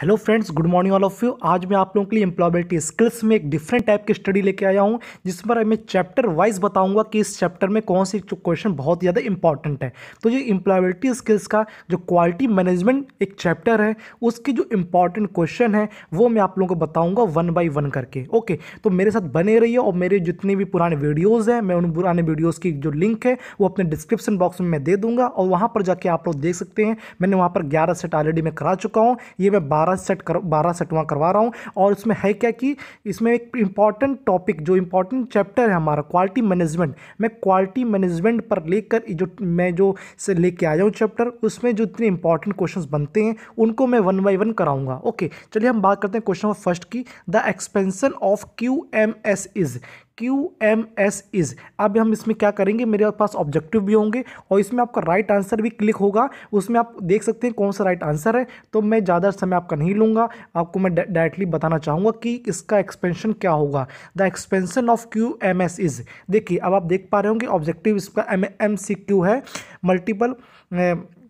Hello friends good morning all of you आज मैं आप लोगों के लिए एम्प्लॉयबिलिटी स्किल्स में एक डिफरेंट टाइप की स्टडी लेके आया हूँ जिस पर मैं चैप्टर वाइज बताऊंगा कि इस चैप्टर में कौन सी क्वेश्चन बहुत ज़्यादा इंपॉर्टेंट है तो ये एम्प्लॉयबिलिटी स्किल्स का जो क्वालिटी मैनेजमेंट एक चैप्टर है उसके जो इंपॉर्टेंट क्वेश्चन है वो मैं आप लोगों को बताऊँगा वन बाई वन करके ओके तो मेरे साथ बने रही और मेरे जितने भी पुराने वीडियोज़ हैं मैं उन पुराने वीडियोज़ की जो लिंक है वो अपने डिस्क्रिप्शन बॉक्स में मैं दे दूँगा और वहाँ पर जाके आप लोग देख सकते हैं मैंने वहाँ पर ग्यारह सेट ऑलरेडी मैं करा चुका हूँ ये मैं बारह बारह सेट कर बारह सेटवा करवा रहा हूँ और उसमें है क्या कि इसमें एक इम्पॉर्टेंट टॉपिक जो इम्पॉर्टेंट चैप्टर है हमारा क्वालिटी मैनेजमेंट मैं क्वालिटी मैनेजमेंट पर लेकर जो मैं जो से लेके आया हूँ चैप्टर उसमें जो इतने इंपॉर्टेंट क्वेश्चन बनते हैं उनको मैं वन बाई वन कराऊंगा ओके चलिए हम बात करते हैं क्वेश्चन फर्स्ट की the expansion of Q M S is Q M S is अब हम इसमें क्या करेंगे मेरे पास ऑब्जेक्टिव भी होंगे और इसमें आपका राइट आंसर भी क्लिक होगा उसमें आप देख सकते हैं कौन सा राइट आंसर है तो मैं ज़्यादा समय आपका नहीं लूँगा आपको मैं डायरेक्टली बताना चाहूँगा कि इसका एक्सपेंशन क्या होगा the expansion of Q M S is देखिए अब आप देख पा रहे होंगे ऑब्जेक्टिव इसका एम एम सी क्यू है मल्टीपल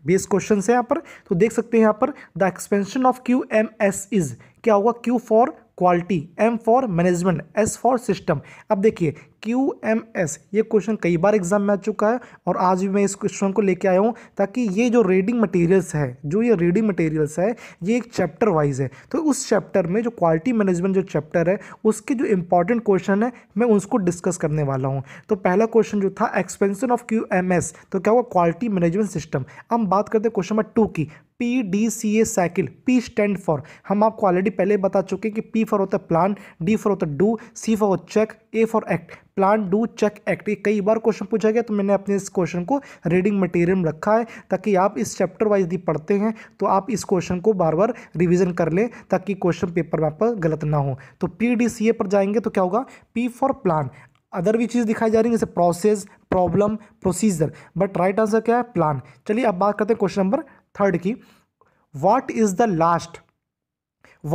बेस क्वेश्चन है यहाँ पर तो देख सकते हैं यहाँ पर the expansion of Q M S is क्या होगा Q for quality M for management S for system अब देखिए क्यू एम एस ये क्वेश्चन कई बार एग्जाम में आ चुका है और आज भी मैं इस क्वेश्चन को लेके आया हूँ ताकि ये जो रीडिंग मटेरियल्स है जो ये रीडिंग मटेरियल्स है ये एक चैप्टर वाइज है तो उस चैप्टर में जो क्वालिटी मैनेजमेंट जो चैप्टर है उसके जो इंपॉर्टेंट क्वेश्चन है मैं उसको डिस्कस करने वाला हूँ तो पहला क्वेश्चन जो था expansion of Q M S तो क्या हुआ क्वालिटी मैनेजमेंट सिस्टम हम बात करते हैं क्वेश्चन नंबर टू की P D C A cycle P stand for हम आपको ऑलरेडी पहले बता चुके हैं कि पी फॉर होता है प्लान डी फॉर होता है डू सी फॉर होता check A for act plan do check act कई बार क्वेश्चन पूछा गया तो मैंने अपने इस क्वेश्चन को रीडिंग मटेरियल रखा है ताकि आप इस चैप्टर वाइज भी पढ़ते हैं तो आप इस क्वेश्चन को बार बार रिविजन कर लें ताकि क्वेश्चन पेपर में आपका गलत ना हो तो पी डी सी ए पर जाएंगे तो क्या होगा पी फॉर प्लान अदर भी चीज़ दिखाई जा रही है जैसे process problem procedure but right answer क्या है प्लान चलिए अब बात करते हैं क्वेश्चन नंबर थर्ड की what is the last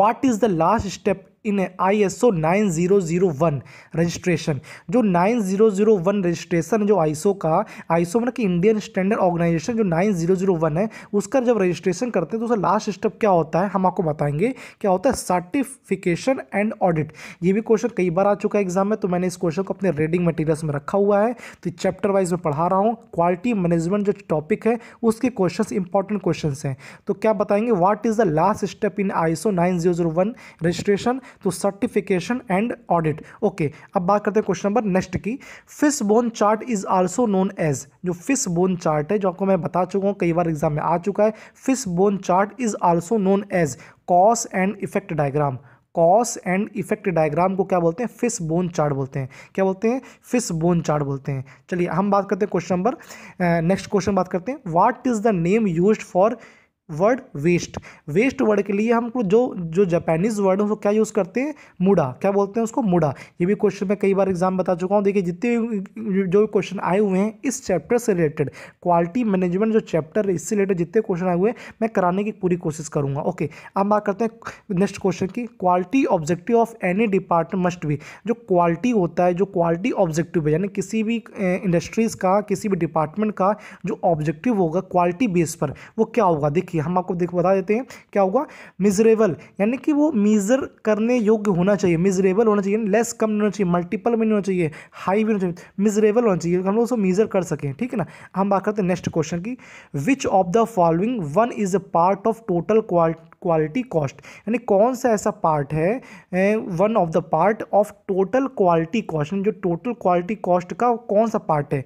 what is the last step in I S O nine zero zero one registration जो nine zero zero one registration जो आई का आई सो मतलब कि इंडियन स्टैंडर्ड ऑर्गेनाइजेशन जो nine zero zero one है उसका जब registration करते हैं तो उसका लास्ट स्टेप क्या होता है हम आपको बताएंगे क्या होता है सर्टिफिकेशन एंड ऑडिट ये भी क्वेश्चन कई बार आ चुका है एग्जाम में तो मैंने इस क्वेश्चन को अपने रीडिंग मटीरियल्स में रखा हुआ है तो चैप्टर वाइज में पढ़ा रहा हूँ क्वालिटी मैनेजमेंट जो टॉपिक है उसके क्वेश्चन इंपॉर्टेंट क्वेश्चन हैं तो क्या बताएंगे what is the last step in ISO nine zero zero one registration तो सर्टिफिकेशन एंड ऑडिट ओके अब बात करते हैं क्वेश्चन नंबर नेक्स्ट की fishbone chart is also known as जो फिश बोन चार्ट है जो आपको मैं बता चुका हूँ कई बार एग्जाम में आ चुका है fishbone chart is also known as cause and effect diagram cause and effect diagram को क्या बोलते हैं फिश बोन चार्ट बोलते हैं क्या बोलते हैं फिश बोन चार्ट बोलते हैं चलिए हम बात करते हैं क्वेश्चन नंबर नेक्स्ट क्वेश्चन बात करते हैं what is the name used for word waste waste word के लिए हम जो जो जापानीज वर्ड है उसको क्या यूज़ करते हैं मुड़ा क्या बोलते हैं उसको मुड़ा ये भी क्वेश्चन मैं कई बार एग्जाम बता चुका हूँ देखिए जितने जो क्वेश्चन आए हुए हैं इस चैप्टर से रिलेटेड क्वालिटी मैनेजमेंट जो चैप्टर है इससे रिलेटेड जितने क्वेश्चन आए हुए हैं मैं कराने की पूरी कोशिश करूँगा ओके अब बात करते हैं नेक्स्ट क्वेश्चन की quality objective of any department must भी जो क्वालिटी होता है जो क्वालिटी ऑब्जेक्टिव है यानी किसी भी इंडस्ट्रीज़ का किसी भी डिपार्टमेंट का जो ऑब्जेक्टिव होगा क्वालिटी बेस पर वो क्या होगा देखिए देखिए हम आपको देख बता देते हैं क्या होगा मिजरेबल यानी कि वो मीज़र करने योग्य होना चाहिए मिजरेबल होना चाहिए लेस कम नहीं होना चाहिए मल्टीपल में नहीं होना चाहिए हाई भी होना चाहिए मिजरेबल होना चाहिए हम लोग उसको मीज़र कर सकें ठीक है ना हम बात करते हैं नेक्स्ट क्वेश्चन की which of the following one is a part of total quality cost यानी कौन सा ऐसा पार्ट है one of the part of total quality cost जो टोटल क्वालिटी कॉस्ट का कौन सा पार्ट है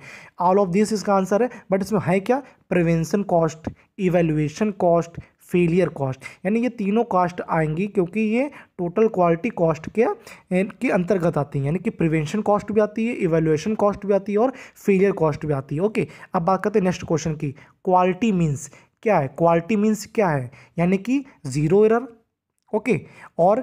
ऑल ऑफ दिस इसका आंसर है बट इसमें है क्या prevention cost evaluation cost failure cost यानी ये तीनों कॉस्ट आएंगी क्योंकि ये टोटल क्वालिटी कॉस्ट के के अंतर्गत आती है यानी कि प्रिवेंशन कॉस्ट भी आती है इवेलुएशन कॉस्ट भी आती है और फेलियर कॉस्ट भी आती है ओके अब बात करते हैं नेक्स्ट क्वेश्चन की क्वालिटी मीन्स क्या है क्वालिटी मीन्स क्या है यानी कि ज़ीरो एरर ओके और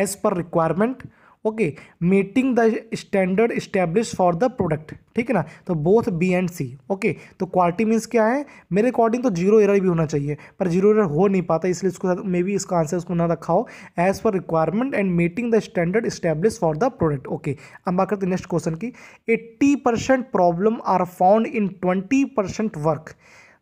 as per requirement okay meeting the standard establish for the product ठीक है ना तो both B and C okay तो क्वालिटी मीन्स क्या है मेरे अकॉर्डिंग तो जीरो एरर भी होना चाहिए पर जीरो एरर हो नहीं पाता इसलिए इसको साथ मे बी इसका आंसर उसको ना रखा हो as per requirement and meeting the standard establish for the product okay अब बात करते नेक्स्ट क्वेश्चन की eighty percent problem are found in twenty percent work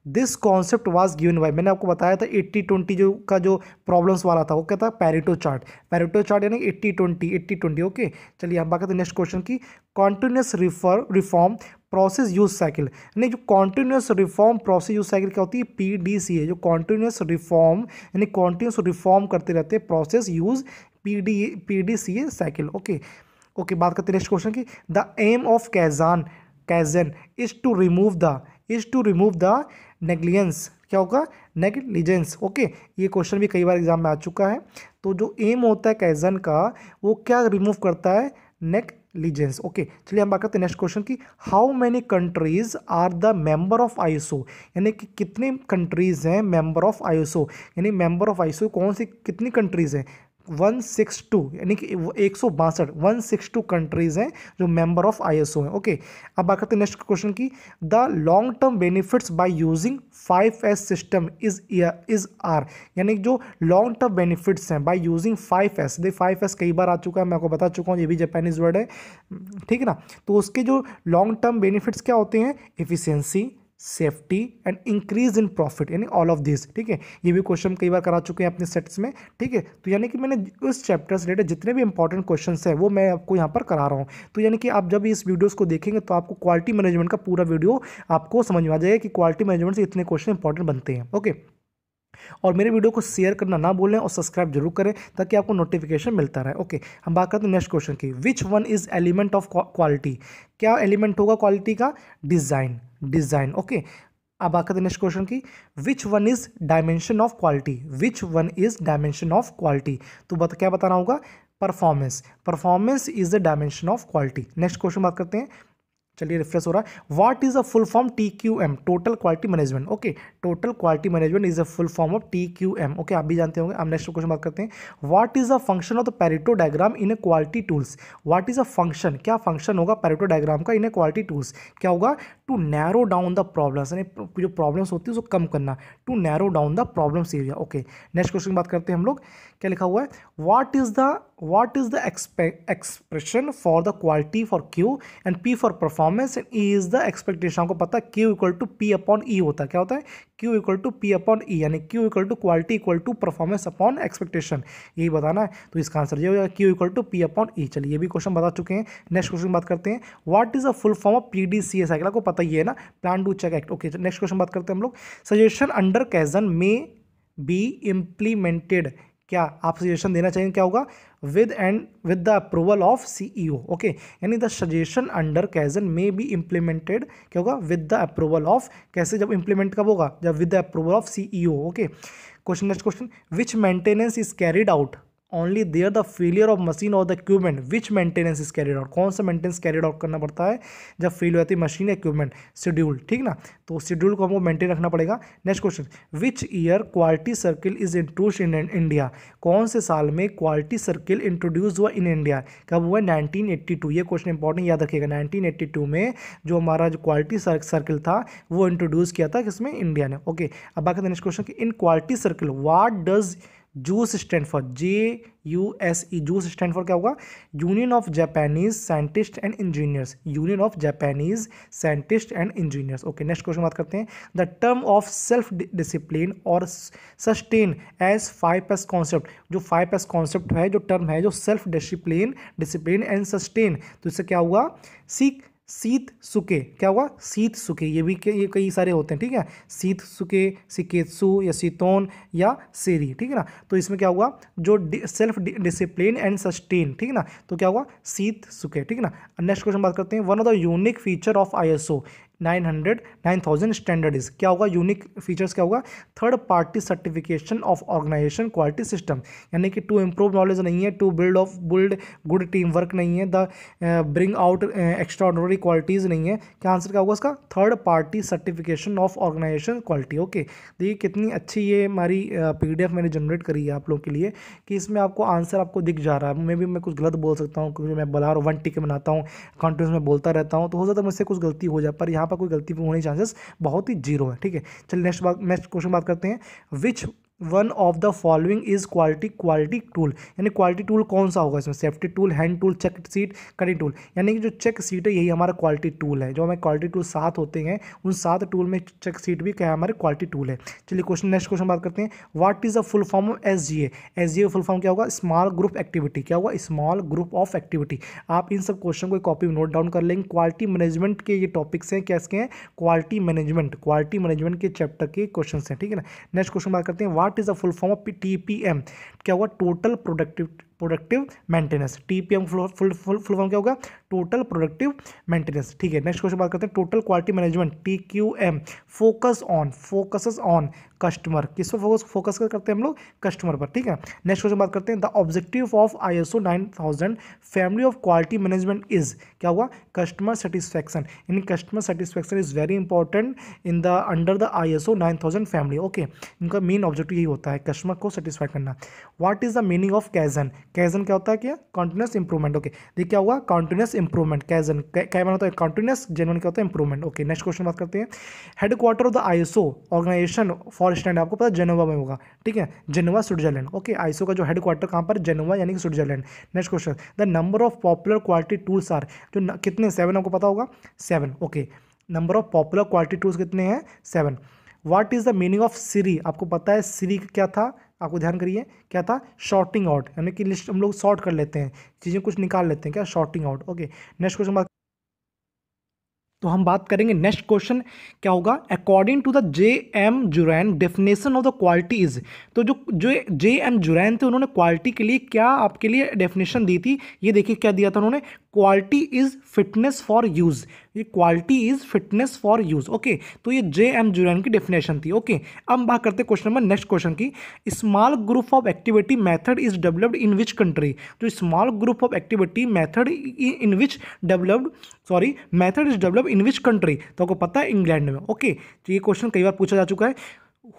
this concept was given by मैंने आपको बताया था एट्टी ट्वेंटी जो का जो प्रॉब्लम्स वाला था वो क्या था पैरिटो चार्ट पैरिटो चार्ट यानी eighty twenty eighty twenty okay चलिए हम बात करते नेक्स्ट क्वेश्चन की continuous refer reform process use cycle यानी जो continuous reform process use cycle क्या होती है पी डी सी है जो कॉन्टिन्यूस रिफॉर्म यानी कॉन्टिन्यूस रिफॉर्म करते रहते हैं process use P D P D C A cycle okay okay बात करते नेक्स्ट क्वेश्चन की the aim of कैजान kaizen is to remove the is to remove the negligence क्या होगा नेग्लिजेंस ओके ये क्वेश्चन भी कई बार एग्जाम में आ चुका है तो जो एम होता है कैजन का वो क्या रिमूव करता है नेक लीजेंस ओके चलिए हम बात करते हैं नेक्स्ट क्वेश्चन की how many countries are the member of ISO यानी कि कितने कंट्रीज हैं मेंबर ऑफ आईएसओ यानी मेंबर ऑफ आईएसओ कौन सी कितनी कंट्रीज हैं वन सिक्स टू यानी कि एक सौ बासठ वन सिक्स टू कंट्रीज़ हैं जो मेंबर ऑफ आईएसओ हैं ओके अब बात करते हैं नेक्स्ट क्वेश्चन की the long term benefits by using five S system is is are यानी जो लॉन्ग टर्म बेनिफिट्स हैं by using five S they five S कई बार आ चुका है मैं आपको बता चुका हूँ ये भी जापानीज वर्ड है ठीक है ना तो उसके जो लॉन्ग टर्म बेनिफिट्स क्या होते हैं efficiency safety and increase in profit यानी ऑल ऑफ दिस ठीक है ये भी क्वेश्चन कई बार करा चुके हैं अपने सेट्स में ठीक है तो यानी कि मैंने उस चैप्टर से रिलेटेड जितने भी इंपॉर्टेंट क्वेश्चन हैं वो मैं आपको यहाँ पर करा रहा हूँ तो यानी कि आप जब इस वीडियोज़ को देखेंगे तो आपको क्वालिटी मैनेजमेंट का पूरा वीडियो आपको समझ में आ जाएगा कि क्वालिटी मैनेजमेंट से इतने क्वेश्चन इंपॉर्टेंट बनते हैं ओके okay? और मेरे वीडियो को शेयर करना ना भूलें और सब्सक्राइब जरूर करें ताकि आपको नोटिफिकेशन मिलता रहे ओके हम बात करते हैं नेक्स्ट क्वेश्चन की which one is element of quality क्या एलिमेंट होगा क्वालिटी का डिज़ाइन डिज़ाइन ओके अब बात करते हैं नेक्स्ट क्वेश्चन की which one is dimension of quality which one is dimension of quality तो बता क्या बताना होगा performance performance is the dimension of quality next question बात करते हैं चलिए रिफ्रेश हो रहा है what is a full form T Q M total quality management okay total quality management is a full form of T Q M okay आप भी जानते होंगे हम नेक्स्ट क्वेश्चन बात करते हैं what is a function of the Pareto diagram in a quality tools what is a function क्या function होगा पैरिटो डायग्राम का इन ए क्वालिटी टूल्स क्या होगा to narrow down the problems यानी जो प्रॉब्लम्स होती है उसको कम करना to narrow down the problems area okay next question की बात करते हैं हम लोग क्या लिखा हुआ है what is the what is the expression for the quality for Q and P for performance and E is the expectation को पता है Q equal to P upon E होता है क्या होता है Q equal to P upon E यानी Q equal to quality equal to performance upon expectation यही बताना है तो इसका आंसर ये जाएगा Q equal to P upon E चलिए ये भी क्वेश्चन बता चुके हैं नेक्स्ट क्वेश्चन बात करते हैं what is a full form of P D C S अगला को पता ही है ना plan to check act okay next question बात करते हैं हम लोग suggestion under kaizen may be implemented क्या आप सजेशन देना चाहिए क्या होगा with and with the approval of C E O okay यानी the suggestion under kaizen may be implemented क्या होगा विद द अप्रूवल ऑफ कैसे जब इम्प्लीमेंट कब होगा जब with the approval of C E O okay question next question which maintenance is carried out only there the failure of machine और the equipment which maintenance is carried out कौन सा maintenance carried out करना पड़ता है जब fail हो जाती है मशीन इक्विपमेंट शेड्यूल ठीक ना तो शेड्यूल को हमको मेंटेन रखना पड़ेगा next question which year quality circle is introduce in India कौन से साल में क्वालिटी सर्किल इंट्रोड्यूस हुआ इन इंडिया कब हुआ नाइनटीन एट्टी टू ये क्वेश्चन इंपॉर्टेंट याद रखिएगा नाइनटीन एट्टी टू में जो हमारा जो क्वालिटी सर्किल था वो इंट्रोड्यूस किया था किसमें इंडिया ने ओके अब बाकी next question in quality circle what does JUSE stand for J U S E JUSE stand for क्या होगा union of Japanese scientist and engineers union of Japanese scientist and engineers okay next question बात करते हैं the term of self discipline और sustain as five S concept जो five S concept है जो term है जो self discipline discipline and sustain तो इससे क्या हुआ सीख सीत सुके क्या हुआ सीत सुके ये भी ये कई सारे होते हैं ठीक है सीत सुके सिकेत्सु या सीतोन या सेरी ठीक है ना तो इसमें क्या हुआ जो सेल्फ डिसिप्लिन एंड सस्टेन ठीक है ना तो क्या हुआ सीत सुके ठीक है ना नेक्स्ट क्वेश्चन बात करते हैं one of the unique feature of ISO nine hundred nine thousand standard is क्या होगा यूनिक फीचर्स क्या होगा third party certification of organisation quality system यानी कि टू इम्प्रूव नॉलेज नहीं है to build of build good team work नहीं है the bring out ordinary qualities नहीं है क्या आंसर क्या होगा इसका third party certification of organisation quality okay देखिए कितनी अच्छी ये हमारी पी डी एफ मैंने जनरेट करी है आप लोगों के लिए कि इसमें आपको आंसर आपको दिख जा रहा है मे भी मैं कुछ गलत बोल सकता हूँ क्योंकि मैं बला रहा हूँ वन टी के बनाता हूँ कॉन्टिन्यूस में बोलता रहता हूँ तो हो सकता है मुझसे कुछ गलती हो जाए पर यहाँ पर कोई गलती होने के चांसेस बहुत ही जीरो है ठीक है चलिए नेक्स्ट बात नेक्स्ट क्वेश्चन बात करते हैं which one of the following is quality quality tool यानी क्वालिटी टूल कौन सा होगा इसमें safety tool hand tool check sheet cutting tool यानी कि जो चेक सीट है यही हमारा क्वालिटी टूल है जो हमारे क्वालिटी टूल सात होते हैं उन सात टूल में चेक सीट भी क्या है हमारे क्वालिटी टूल है चलिए क्वेश्चन नेक्स्ट क्वेश्चन बात करते हैं what is the full form of S G A S G A full form क्या होगा स्मॉल ग्रुप एक्टिविटी क्या होगा स्मॉल ग्रुप ऑफ एक्टिविटी आप इन सब क्वेश्चन को कॉपी में नोट डाउन कर लेंगे क्वालिटी मैनेजमेंट के ये टॉपिक्स हैं कैसे हैं क्वालिटी मैनेजमेंट क्वालिटी मैनेजमेंट के चैप्टर के क्वेश्चन हैं ठीक है ना नेक्स्ट क्वेश्चन बात करते हैं what what is the full form of T P M क्या होगा total productive productive maintenance T P M full form क्या होगा टोटल प्रोडक्टिव मेंटेनेंस ठीक है नेक्स्ट क्वेश्चन बात करते हैं total quality management T Q M focus on focus on customer किस पर फोकस फोकस करते हैं हम लोग कस्टमर पर ठीक है नेक्स्ट क्वेश्चन बात करते हैं the objective of I S O nine thousand family of quality management is क्या हुआ कस्टमर सेटिस्फैक्शन यानी customer satisfaction is very important in the under the I S O nine thousand family okay इनका main objective यही होता है customer को satisfy करना what is the meaning of kaizen kaizen क्या होता है क्या कॉन्टिन्यूस इंप्रूवमेंट ओके देखिए क्या हुआ कॉन्टिन्यूस इंप्रूवमेंट कैजन क्या होता है कॉन्टिन्यूस जेनवन क्या होता है इंप्रूवमेंट ओके नेक्स्ट क्वेश्चन बात करते हैं headquarter of the I S O organisation for और स्टैंड आपको पता जेनोवा में होगा ठीक है जेनोवा स्विट्जरलैंड ओके आईसो का जो हेड क्वार्टर कहाँ पर जेनोवा यानी कि Switzerland next question the number of popular quality tools are जो न, कितने सेवन आपको पता होगा seven okay number of popular quality tools कितने हैं seven what is the meaning of seiri आपको पता है सीरी क्या था आपको ध्यान करिए क्या था शॉर्टिंग आउट यानी कि लिस्ट हम लोग शॉर्ट कर लेते हैं चीज़ें कुछ निकाल लेते हैं क्या sorting out okay next question बात तो हम बात करेंगे नेक्स्ट क्वेश्चन क्या होगा according to the J M Juran definition of the quality is तो जो जो जे एम जुरैन थे उन्होंने क्वालिटी के लिए क्या आपके लिए डेफिनेशन दी थी ये देखिए क्या दिया था उन्होंने quality is fitness for use ये quality is fitness for use okay तो ये जे एम जूरन की डेफिनेशन थी ओके okay. अब बात करते हैं क्वेश्चन नंबर नेक्स्ट क्वेश्चन की small group of activity method is developed in which country तो small group of activity method in which developed sorry method is developed in which country तो आपको पता है इंग्लैंड में ओके okay. तो ये question कई बार पूछा जा चुका है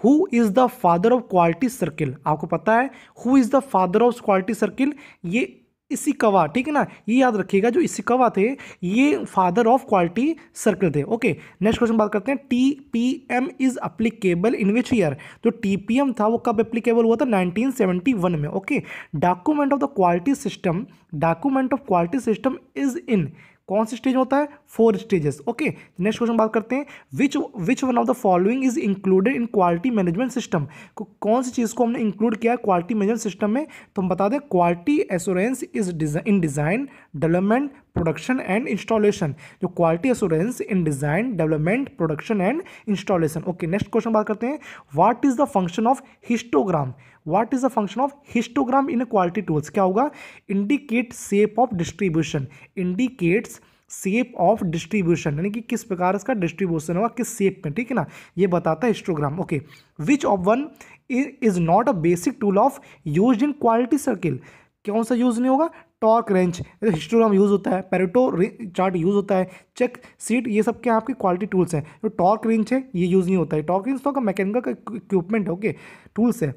who is the father of quality circle आपको पता है who is the father of quality circle ये इसिकवा ठीक है ना ये याद रखिएगा जो इसिकवा थे ये फादर ऑफ क्वालिटी सर्कल थे ओके नेक्स्ट क्वेश्चन बात करते हैं T P M is applicable in which year जो टी पी एम था वो कब अप्लीकेबल हुआ था 1971 में okay document of the quality system document of quality system is in कौन सा स्टेज होता है four stages okay next question बात करते हैं which which one of the following is included in quality management system कौन सी चीज़ को हमने इंक्लूड किया है क्वालिटी मैनेजमेंट सिस्टम में तो हम बता दें quality assurance is in design development production and installation जो quality assurance in design development production and installation okay next question बात करते हैं what is the function of histogram what is the function of histogram in quality tools क्या होगा indicate shape of distribution indicates shape of distribution यानी कि किस प्रकार इसका डिस्ट्रीब्यूशन होगा किस सेप में ठीक है ना ये बताता है histogram okay which of one is not a basic tool of use in quality circle कौन सा यूज़ नहीं होगा टॉर्क रेंच हिस्टोग्राम यूज़ होता है पेरेटो चार्ट यूज़ होता है चेक सीट ये सब क्या आपके क्वालिटी टूल्स हैं जो टॉर्क रेंच है ये यूज़ नहीं होता है टॉर्क रेंच तो का मैकेनिकल का इक्विपमेंट है ओके टूल्स है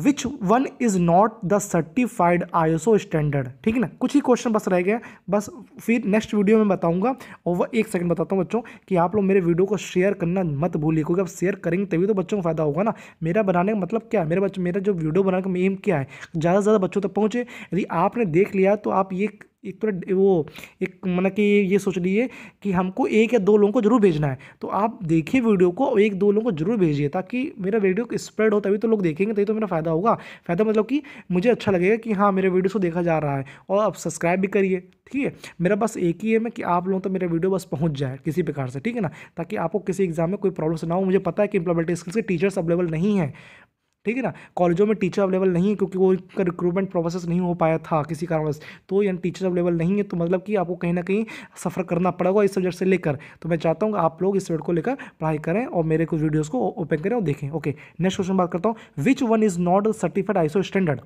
which one is not the certified ISO standard ठीक है ना कुछ ही क्वेश्चन बस रह गए बस फिर नेक्स्ट वीडियो में बताऊंगा और वह एक सेकंड बताता हूँ बच्चों कि आप लोग मेरे वीडियो को शेयर करना मत भूलिए क्योंकि आप शेयर करेंगे तभी तो बच्चों को फायदा होगा ना मेरा बनाने का मतलब क्या है मेरे बच्चों मेरा जो वीडियो बनाने का एम क्या है ज़्यादा से ज़्यादा बच्चों तक पहुँचे यदि आपने देख लिया तो आप ये एक तो वो एक मतलब कि ये सोच लीजिए कि हमको एक या दो लोगों को जरूर भेजना है तो आप देखिए वीडियो को एक दो लोगों को जरूर भेजिए ताकि मेरा वीडियो स्प्रेड हो तभी तो लोग देखेंगे तभी तो मेरा फ़ायदा होगा फ़ायदा मतलब कि मुझे अच्छा लगेगा कि हाँ मेरे वीडियो को देखा जा रहा है और आप सब्सक्राइब भी करिए ठीक है मेरा बस एक ही है मैं कि आप लोगों तक तो मेरा वीडियो बस पहुँच जाए किसी प्रकार से ठीक है ना ताकि आपको किसी एग्ज़ाम में कोई प्रॉब्लम ना हो मुझे पता है कि इंप्लॉयमेंट स्किल्स के टीचर्स अवेलेबल नहीं हैं ठीक है ना कॉलेजों में टीचर अवेलेबल नहीं है क्योंकि वो उनका रिक्रूटमेंट प्रोसेस नहीं हो पाया था किसी कारणवश तो यानी टीचर अवेलेबल नहीं है तो मतलब कि आपको कहीं ना कहीं सफ़र करना पड़ेगा इस सब्जेक्ट से लेकर तो मैं चाहता हूँ आप लोग इस सब्जेक्ट को लेकर पढ़ाई करें और मेरे कुछ वीडियोज़ को ओपन करें और देखें ओके नेक्स्ट क्वेश्चन बात करता हूँ which one is not certified ISO standard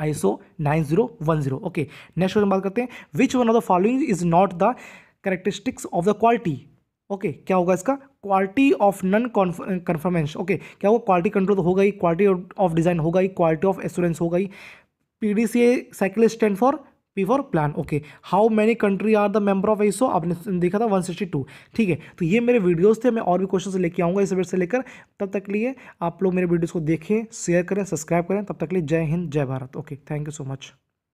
ISO nine zero one zero okay next question बात करते हैं which one of the following is not the characteristics of the quality okay okay, क्या होगा इसका quality of non conformance okay क्या होगा quality control होगा ही quality of design होगा ही क्वालिटी ऑफ एश्योरेंस होगा ही P D C A cycle stand for P for plan okay how many country are the member of ISO आपने देखा था 162 ठीक है तो ये मेरे वीडियोस थे मैं और भी क्वेश्चन लेके आऊँगा इस वेट से लेकर तब तक लिए आप लोग मेरे वीडियोज़ को देखें शेयर करें सब्सक्राइब करें तब तक लिए Jai Hind Jai Bharat okay thank you so much